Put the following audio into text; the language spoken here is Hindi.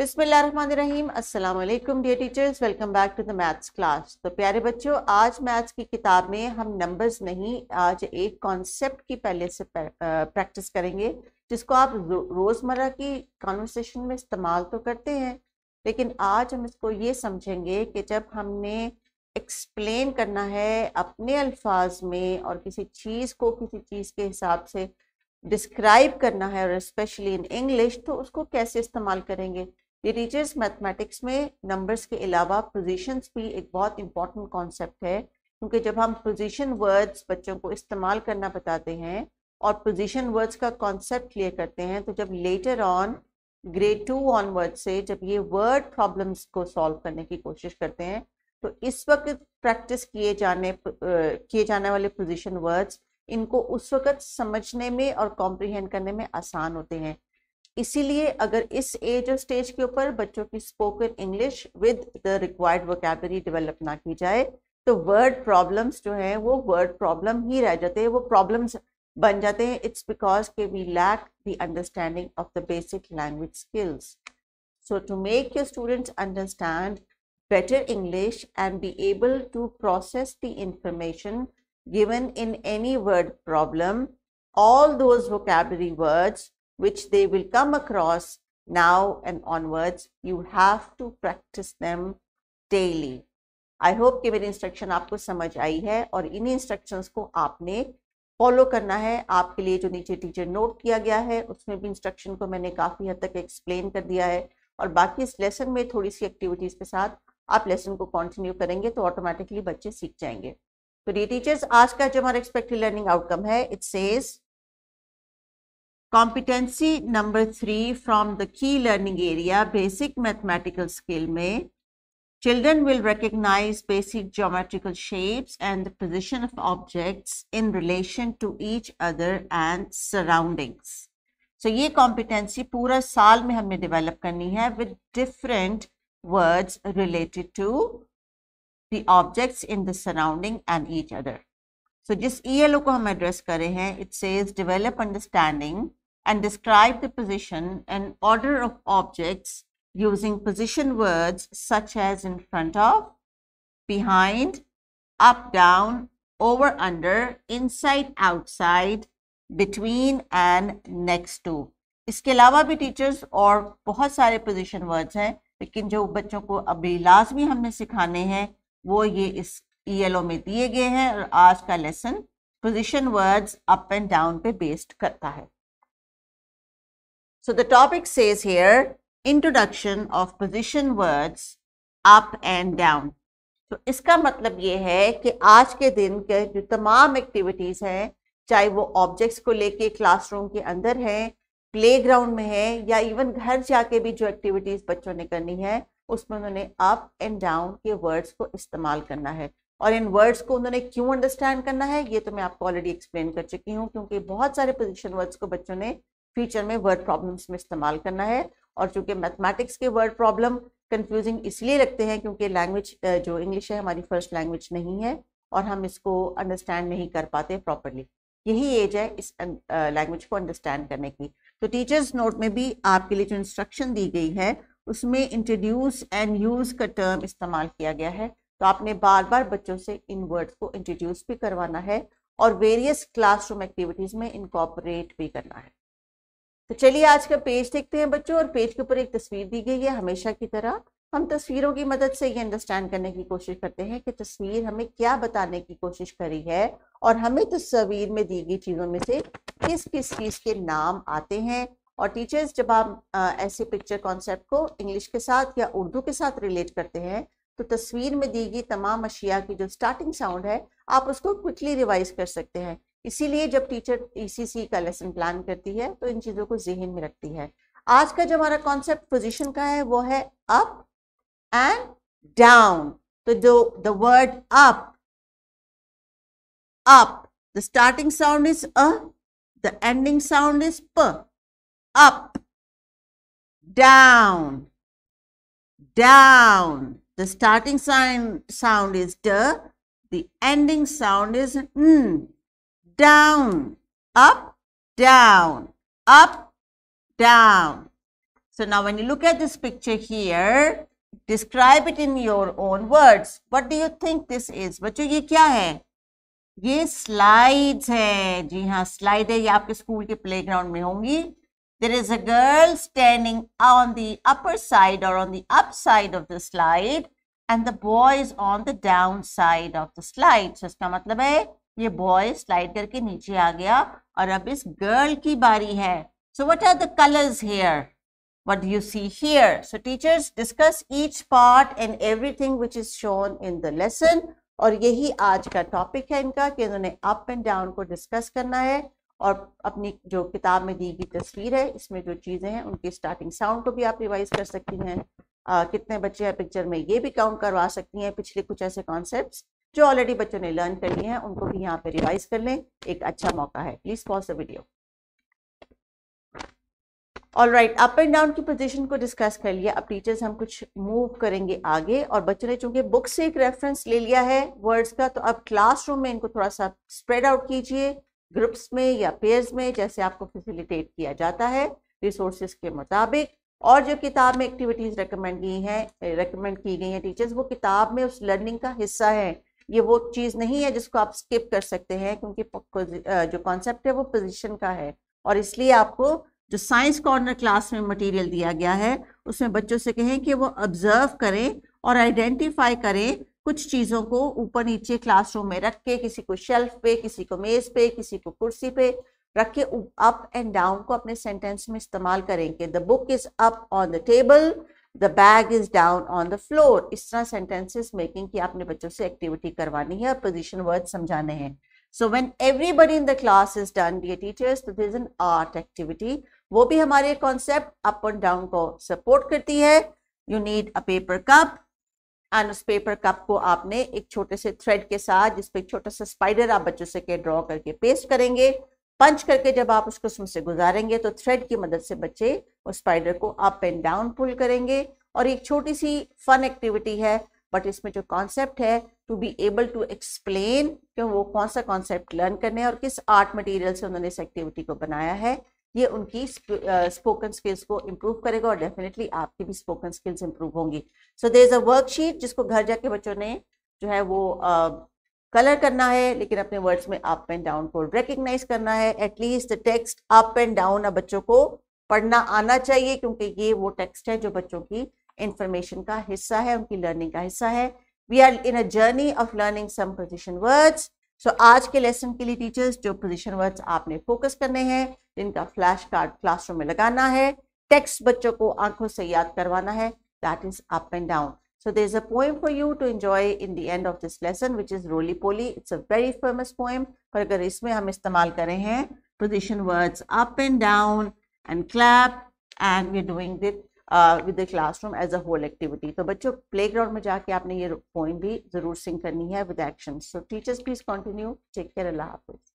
बिस्मिल्लाहिर्रहमानिर्रहीम अस्सलाम वालेकुम dear teachers welcome back to the maths class तो प्यारे बच्चों आज मैथ्स की किताब में हम नंबर्स नहीं आज एक कॉन्सेप्ट की पहले से प्रैक्टिस करेंगे जिसको आप रोज़मर्रा की कॉन्वर्सेशन में इस्तेमाल तो करते हैं लेकिन आज हम इसको ये समझेंगे कि जब हमने एक्सप्लेन करना है अपने अल्फाज में और किसी चीज़ को किसी चीज़ के हिसाब से डिस्क्राइब करना है और स्पेशली इन इंग्लिश तो उसको कैसे इस्तेमाल करेंगे ये टीचर्स मैथमेटिक्स में नंबर्स के अलावा पोजीशंस भी एक बहुत इंपॉर्टेंट कॉन्सेप्ट है क्योंकि जब हम पोजीशन वर्ड्स बच्चों को इस्तेमाल करना बताते हैं और पोजीशन वर्ड्स का कॉन्सेप्ट क्लियर करते हैं तो जब later on grade two onward से जब ये वर्ड प्रॉब्लम्स को सॉल्व करने की कोशिश करते हैं तो इस वक्त प्रैक्टिस किए जाने किए जाने वाले पोजिशन वर्ड्स इनको उस वक्त समझने में और कॉम्प्रीहेंड करने में आसान होते हैं इसीलिए अगर इस एज और स्टेज के ऊपर बच्चों की spoken English with the required vocabulary develop ना की जाए तो वर्ड प्रॉब्लम्स जो हैं वो वर्ड प्रॉब्लम ही रह जाते हैं वो प्रॉब्लम्स बन जाते हैं इट्स बिकॉज के we lack the understanding of the basic language skills so to make your students understand better English and be able to process the information given in any word problem all those vocabulary words which they will come across now and onwards. You have to practice them daily. I hope कि मेरी इंस्ट्रक्शन आपको समझ आई है और इन्हीं इंस्ट्रक्शंस को आपने फॉलो करना है आपके लिए जो नीचे टीचर नोट किया गया है उसमें भी इंस्ट्रक्शन को मैंने काफ़ी हद तक एक्सप्लेन कर दिया है और बाकी इस लेसन में थोड़ी सी एक्टिविटीज़ के साथ आप लेसन को कंटिन्यू करेंगे तो ऑटोमेटिकली बच्चे सीख जाएंगे तो ये टीचर्स आज का जो हमारा एक्सपेक्टेड लर्निंग आउटकम है it says Competency number three from the key learning area, basic mathematical skill may Children will recognize basic geometrical shapes and the position of objects in relation to each other and surroundings. So ये competency पूरा साल में हमने develop करनी है with different words related to the objects in the surrounding and each other. So जिस ELO को हम address कर रहे हैं it says develop understanding and describe the position and order of objects using position words such as in front of, behind, up, down, over, under, inside, outside, between and next to. इसके अलावा भी टीचर्स और बहुत सारे पोजिशन वर्ड्स हैं लेकिन जो बच्चों को अभी लाजमी हमने सिखाने हैं वो ये इस ईएलओ में दिए गए हैं और आज का lesson position words up and down पे बेस्ड करता है So the topic says here introduction of position words up and down. तो इसका मतलब ये है कि आज के दिन के जो तमाम एक्टिविटीज़ हैं चाहे वो ऑब्जेक्ट्स को लेके क्लासरूम के अंदर हैं प्लेग्राउंड में है या इवन घर जाके भी जो एक्टिविटीज़ बच्चों ने करनी है उसमें उन्होंने अप एंड डाउन के वर्ड्स को इस्तेमाल करना है और इन वर्ड्स को उन्होंने क्यों अंडरस्टैंड करना है ये तो मैं आपको ऑलरेडी एक्सप्लेन कर चुकी हूँ क्योंकि बहुत सारे पोजिशन वर्ड्स को बच्चों ने फ्यूचर में वर्ड प्रॉब्लम्स में इस्तेमाल करना है और चूंकि मैथमेटिक्स के वर्ड प्रॉब्लम कंफ्यूजिंग इसलिए लगते हैं क्योंकि लैंग्वेज जो इंग्लिश है हमारी फर्स्ट लैंग्वेज नहीं है और हम इसको अंडरस्टैंड नहीं कर पाते प्रॉपरली यही एज है इस लैंग्वेज अं, को अंडरस्टैंड करने की तो टीचर्स नोट में भी आपके लिए जो इंस्ट्रक्शन दी गई है उसमें इंट्रोड्यूस एंड यूज का टर्म इस्तेमाल किया गया है तो आपने बार बार बच्चों से इन वर्ड्स को इंट्रोड्यूस भी करवाना है और वेरियस क्लासरूम एक्टिविटीज़ में इनकॉपरेट भी करना है तो चलिए आज का पेज देखते हैं बच्चों और पेज के ऊपर एक तस्वीर दी गई है हमेशा की तरह हम तस्वीरों की मदद से ये अंडरस्टैंड करने की कोशिश करते हैं कि तस्वीर हमें क्या बताने की कोशिश करी है और हमें तस्वीर में दी गई चीज़ों में से किस किस चीज़ के नाम आते हैं और टीचर्स जब आप ऐसे पिक्चर कॉन्सेप्ट को इंग्लिश के साथ या उर्दू के साथ रिलेट करते हैं तो तस्वीर में दी गई तमाम अशिया की जो स्टार्टिंग साउंड है आप उसको क्विकली रिवाइज कर सकते हैं इसीलिए जब टीचर ई e का लेसन प्लान करती है तो इन चीज़ों को जहन में रखती है आज का जो हमारा कॉन्सेप्ट पोजिशन का है वो है अप एंड डाउन तो जो the word up up the starting sound is a the ending sound is p up down down the starting sound is the ending sound is down, up, down, up, down. So now when you look at this picture here, describe it in your own words. What do you think this is? Bacho, ye kya hai? Ye slides hai. Ji haan, slide hai. Ye aapke school ke playground mein hongi. There is a girl standing on the upper side or on the upside of the slide and the boy is on the down side of the slide. So, iska matlab hai, ये बॉय स्लाइड करके नीचे आ गया और अब इस गर्ल की बारी है so what are the colours here what you see here so teachers discuss each part and everything which is shown in the lesson और यही आज का टॉपिक है इनका कि इन्होंने अप एंड डाउन को डिस्कस करना है और अपनी जो किताब में दी गई तस्वीर है इसमें जो चीज़ें हैं उनकी स्टार्टिंग साउंड को भी आप रिवाइज कर सकती हैं आ, कितने बच्चे हैं पिक्चर में ये भी काउंट करवा सकती हैं पिछले कुछ ऐसे कॉन्सेप्ट्स जो ऑलरेडी बच्चों ने लर्न कर लिए हैं उनको भी यहाँ पे रिवाइज कर लें एक अच्छा मौका है please pause the video all right up and down की पोजीशन को डिस्कस कर लिया अब टीचर्स हम कुछ मूव करेंगे आगे और बच्चों ने चूंकि बुक से एक रेफरेंस ले लिया है वर्ड्स का तो अब क्लासरूम में इनको थोड़ा सा स्प्रेड आउट कीजिए ग्रुप्स में या पेयर्स में जैसे आपको फैसिलिटेट किया जाता है रिसोर्सेज के मुताबिक और जो किताब में एक्टिविटीज़ रिकमेंड की हैं रिकमेंड की गई हैं टीचर्स वो किताब में उस लर्निंग का हिस्सा है ये वो चीज़ नहीं है जिसको आप स्किप कर सकते हैं क्योंकि जो कॉन्सेप्ट है वो पोजिशन का है और इसलिए आपको जो साइंस कॉर्नर क्लास में मटेरियल दिया गया है उसमें बच्चों से कहें कि वो ऑब्जर्व करें और आइडेंटिफाई करें कुछ चीज़ों को ऊपर नीचे क्लासरूम में रख के किसी को शेल्फ पे किसी को मेज़ पे किसी को कुर्सी पे रख के अप एंड डाउन को अपने सेंटेंस में इस्तेमाल करें कि the book is up on the table the bag is down on the floor इस तरह सेंटेंसेस मेकिंग की आपने बच्चों से एक्टिविटी करवानी है और पोजिशन वर्ड समझाने हैं so when everybody in the class is done dear teachers this is an art activity वो भी हमारे कॉन्सेप्ट अप एंड डाउन को सपोर्ट करती है you need a paper cup and उस पेपर कप को आपने एक छोटे से थ्रेड के साथ जिसपे छोटा सा स्पाइडर आप बच्चों से के ड्रॉ करके पेस्ट करेंगे पंच करके जब आप उसको उसमें से गुजारेंगे तो थ्रेड की मदद से बच्चे उस स्पाइडर को अप एंड डाउन पुल करेंगे और एक छोटी सी फन एक्टिविटी है बट इसमें जो कॉन्सेप्ट है to be able to explain कि वो कौन सा कॉन्सेप्ट लर्न करने है और किस आर्ट मटेरियल से उन्होंने इस एक्टिविटी को बनाया है ये उनकी स्पोकन स्किल्स को इम्प्रूव करेगा और डेफिनेटली आपकी भी स्पोकन स्किल्स इम्प्रूव होंगी सो दे इज़ अ वर्कशीट जिसको घर जाके बच्चों ने जो है वो uh, कलर करना है लेकिन अपने वर्ड्स में अप एंड डाउन को रिकग्नाइज करना है at least text up and down अब बच्चों को पढ़ना आना चाहिए क्योंकि ये वो टेक्स्ट है जो बच्चों की इंफॉर्मेशन का हिस्सा है उनकी लर्निंग का हिस्सा है we are in a journey of learning some position words so आज के लेसन के लिए टीचर्स जो पोजिशन वर्ड्स आपने फोकस करने हैं जिनका फ्लैश कार्ड क्लासरूम में लगाना है टेक्स्ट बच्चों को आंखों से याद करवाना है that is up and down So there's a poem for you to enjoy in the end of this lesson which is roly poly. It's a very famous poem. पर अगर इसमें हम इस्तेमाल करें हैं position words up and down and clap and we're doing it uh, with the classroom as a whole activity. तो बच्चों playground में जाके आपने ये poem भी जरूर sing करनी है with actions. So teachers please continue. Take care. Allah Hafiz.